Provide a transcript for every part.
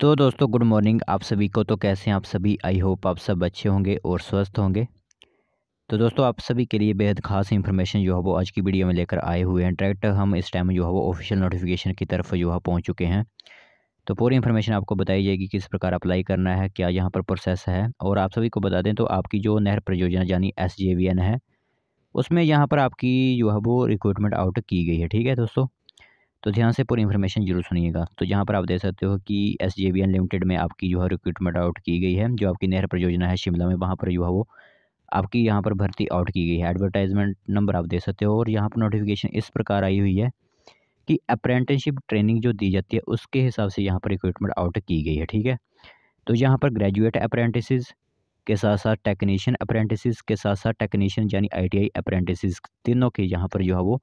तो दोस्तों good morning आप सभी को तो कैसे हैं आप सभी आई होप आप सब अच्छे होंगे और स्वस्थ होंगे तो दोस्तों आप सभी के लिए बेहद खास इन्फॉर्मेशन जो है वो आज की वीडियो में लेकर आए हुए हैं डायरेक्ट हम इस टाइम जो है वो ऑफिशियल नोटिफिकेशन की तरफ जो है पहुँच चुके हैं तो पूरी इन्फॉर्मेशन आपको बताई जाएगी किस प्रकार अप्लाई करना है क्या यहाँ पर प्रोसेस है और आप सभी को बता दें तो आपकी जो नहर परियोजना यानी एस है उसमें यहाँ पर आपकी जो है वो रिक्रूटमेंट आउट की गई है ठीक है दोस्तों तो ध्यान से पूरी इन्फॉर्मेशन जरूर सुनिएगा तो यहाँ पर आप देख सकते हो कि S J B N limited में आपकी जो है रिक्रूटमेंट आउट की गई है जो आपकी नहर परियोजना है शिमला में वहाँ पर जो है वो आपकी यहाँ पर भर्ती आउट की गई है एडवर्टाइजमेंट नंबर आप दे सकते हो और यहाँ पर नोटिफिकेशन इस प्रकार आई हुई है कि अप्रेंटिसशिप ट्रेनिंग जो दी जाती है उसके हिसाब से यहाँ पर रिक्रूटमेंट आउट की गई है ठीक है तो यहाँ पर ग्रेजुएट अप्रेंटिस के साथ साथ टेक्नीशियन अप्रेंटिस के साथ साथ टेक्नीशियन यानी आई टी आई अप्रेंटिस तीनों के यहाँ पर जो है वो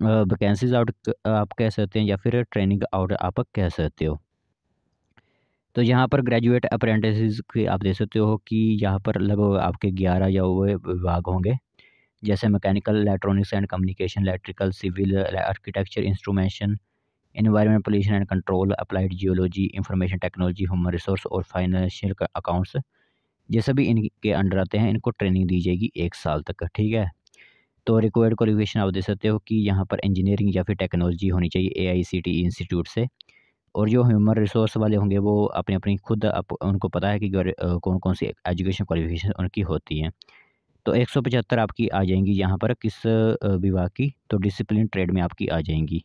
वैकेंसीज आउट आप कह सकते हैं या फिर ट्रेनिंग आउट आप कह सकते हो तो यहाँ पर ग्रेजुएट अप्रेंटिस की आप देख सकते हो कि यहाँ पर लगभग आपके ग्यारह या वो विभाग होंगे जैसे mechanical electronics and communication electrical civil architecture instrumentation environment pollution and control applied geology information technology human resource और फाइनेंशियल अकाउंट्स जैसे भी इनके अंडर आते हैं इनको ट्रेनिंग दी जाएगी एक साल तक ठीक है तो रिक्वायर्ड क्वालिफिकेशन आप दे सकते हो कि यहाँ पर इंजीनियरिंग या फिर टेक्नोलॉजी होनी चाहिए ए इंस्टीट्यूट e से और जो ह्यूमन रिसोर्स वाले होंगे वो अपने अपनी खुद अप, उनको पता है कि कौन कौन सी एजुकेशन क्वालिफिकेशन उनकी होती हैं तो एक सौ पचहत्तर आपकी आ जाएंगी यहाँ पर किस विभाग की तो डिसिप्लिन ट्रेड में आपकी आ जाएंगी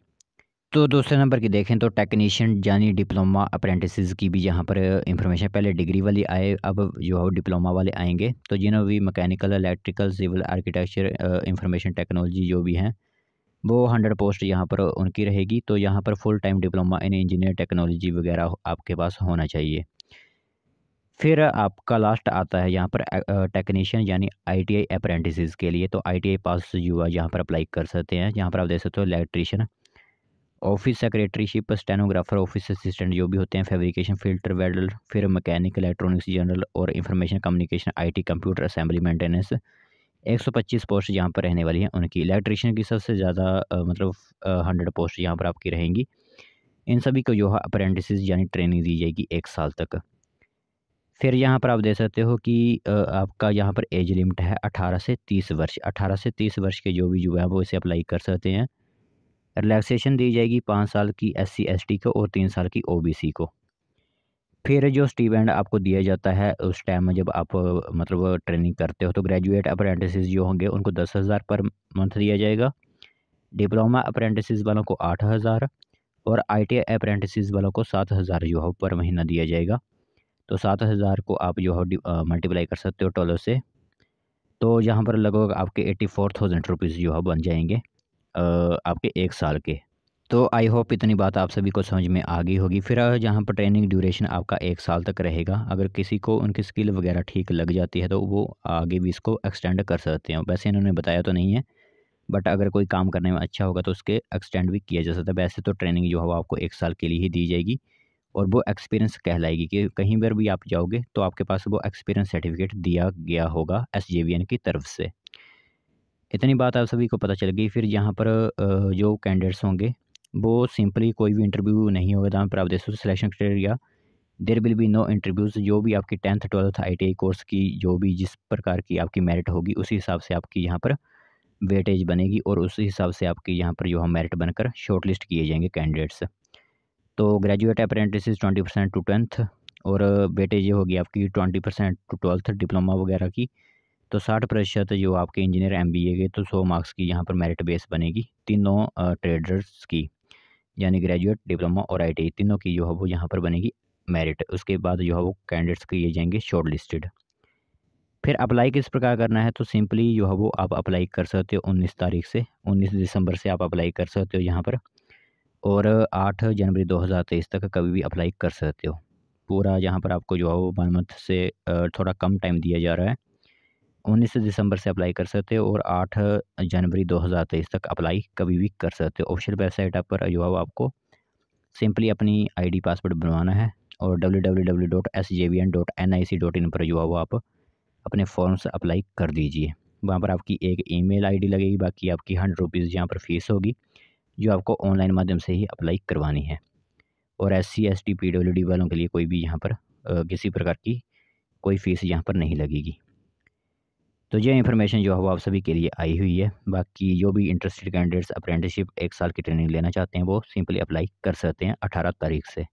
तो दूसरे नंबर की देखें तो टेक्नीशियन यानी डिप्लोमा अप्रेंटिस की भी यहाँ पर इंफॉर्मेशन पहले डिग्री वाली आए अब जो है डिप्लोमा वाले आएंगे तो जिन्हों भी mechanical electrical civil architecture information technology जो भी हैं वो हंड्रेड पोस्ट यहाँ पर उनकी रहेगी तो यहाँ पर full time diploma in engineer technology वगैरह आपके पास होना चाहिए फिर आपका लास्ट आता है यहाँ पर टेक्नीशियन यानी आईटीआई टी के लिए तो आईटीआई पास युवा यहाँ पर अप्लाई कर सकते हैं यहाँ पर आप देख सकते हो electrician office secretaryship stenographer office assistant जो भी होते हैं फैब्रिकेशन फिल्टर वेल्डर फिर मैकेनिक इलेक्ट्रॉनिक्स जनरल और information communication IT computer assembly maintenance एक सौ पच्चीस पोस्ट यहाँ पर रहने वाली हैं उनकी इलेक्ट्रिशियन की सबसे ज़्यादा मतलब हंड्रेड पोस्ट यहाँ पर आपकी रहेंगी इन सभी को जो है अप्रेंटिस यानी ट्रेनिंग दी जाएगी एक साल तक फिर यहाँ पर आप देख सकते हो कि आपका यहाँ पर एज लिमिट है अठारह से तीस वर्ष अठारह से तीस वर्ष के जो भी युवा हैं वो इसे अप्लाई कर सकते हैं रिलैक्सेशन दी जाएगी पाँच साल की एस सी को और तीन साल की ओ को फिर जो स्टीवेंड आपको दिया जाता है उस टाइम में जब आप मतलब ट्रेनिंग करते हो तो ग्रेजुएट अप्रेंटिस जो होंगे उनको दस हज़ार पर मंथ दिया जाएगा डिप्लोमा अप्रेंटिस वालों को आठ हज़ार और आई टी अप्रेंटिस वालों को सात हज़ार जो हो पर महीना दिया जाएगा तो सात हज़ार को आप जो हो मल्टीप्लाई कर सकते हो टोलो से तो यहाँ पर लगभग आपके एट्टी फोर थाउजेंड रुपीज़ जो है बन जाएंगे आपके एक साल के तो आई होप इतनी बात आप सभी को समझ में आ गई होगी फिर जहाँ पर ट्रेनिंग ड्यूरेशन आपका एक साल तक रहेगा अगर किसी को उनकी स्किल वगैरह ठीक लग जाती है तो वो आगे भी इसको एक्सटेंड कर सकते हैं वैसे इन्होंने बताया तो नहीं है बट अगर कोई काम करने में अच्छा होगा तो उसके एक्सटेंड भी किया जा सकता है वैसे तो ट्रेनिंग जो है वो आपको एक साल के लिए ही दी जाएगी और वो एक्सपीरियंस कहलाएगी कि कहीं पर भी आप जाओगे तो आपके पास वो एक्सपीरियंस सर्टिफिकेट दिया गया होगा एस की तरफ से इतनी बात आप सभी को पता चल गई फिर यहाँ पर जो कैंडिडेट्स होंगे वो सिंपली कोई भी इंटरव्यू नहीं होगा जहाँ पर आप देखो selection criteria there will be no interviews जो भी आपकी टेंथ ट्वेल्थ आई कोर्स की जो भी जिस प्रकार की आपकी मेरिट होगी उसी हिसाब से आपकी यहाँ पर वेटेज बनेगी और उसी हिसाब से आपकी यहाँ पर जो है मेरिट बनकर शॉर्ट लिस्ट किए जाएंगे कैंडिडेट्स तो graduate apprentice twenty percent to tenth और वेटेज होगी आपकी twenty percent to twelfth diploma वगैरह की तो साठ प्रतिशत जो आपके इंजीनियर एम बी ए के तो सौ मार्क्स की यहाँ पर मेरिट बेस बनेगी तीनों ट्रेडर्स की यानी ग्रेजुएट डिप्लोमा और आई e, तीनों की जो है वो यहाँ पर बनेगी मेरिट उसके बाद जो है वो कैंडिडेट्स किए जाएंगे शॉर्ट लिस्टेड फिर अप्लाई किस प्रकार करना है तो सिंपली जो है वो आप अप्लाई कर सकते हो उन्नीस तारीख से उन्नीस दिसंबर से आप अप्लाई कर सकते हो यहाँ पर और आठ जनवरी दो हज़ार तेईस तक कभी भी अप्लाई कर सकते हो पूरा यहाँ पर आपको जो है वो वन मंथ से थोड़ा कम टाइम दिया जा रहा है उन्नीस दिसंबर से अप्लाई कर सकते हो और आठ जनवरी दो हज़ार तेईस तक अप्लाई कभी भी कर सकते हो ऑफिशियल वेबसाइट पर जो है आपको सिंपली अपनी आईडी पासवर्ड बनवाना है और W W W dot S J V N dot N I C dot in पर जो है वो आप अपने फॉर्म्स से अप्लाई कर दीजिए वहाँ पर आपकी एक ईमेल आईडी लगेगी बाकी आपकी हंड्रेड रुपीज़ यहाँ पर फ़ीस होगी जो आपको ऑनलाइन माध्यम से ही अप्लाई करवानी है और S C S T P W D वालों के लिए कोई भी यहाँ पर किसी प्रकार की कोई फ़ीस यहाँ पर नहीं लगेगी तो ये इन्फॉर्मेशन जो है वो आप सभी के लिए आई हुई है बाकी जो भी इंटरेस्टेड कैंडिडेट्स अप्रेंटिसशिप एक साल की ट्रेनिंग लेना चाहते हैं वो सिंपली अप्लाई कर सकते हैं अठारह तारीख से